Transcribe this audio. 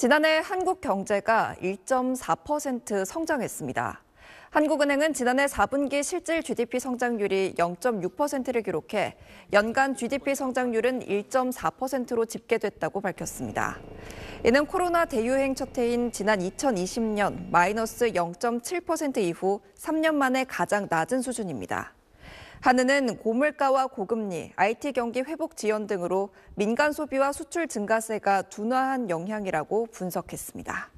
지난해 한국 경제가 1.4% 성장했습니다. 한국은행은 지난해 4분기 실질 GDP 성장률이 0.6%를 기록해 연간 GDP 성장률은 1.4%로 집계됐다고 밝혔습니다. 이는 코로나 대유행 첫 해인 지난 2020년 마이너스 0.7% 이후 3년 만에 가장 낮은 수준입니다. 한은은 고물가와 고금리, IT 경기 회복 지연 등으로 민간 소비와 수출 증가세가 둔화한 영향이라고 분석했습니다.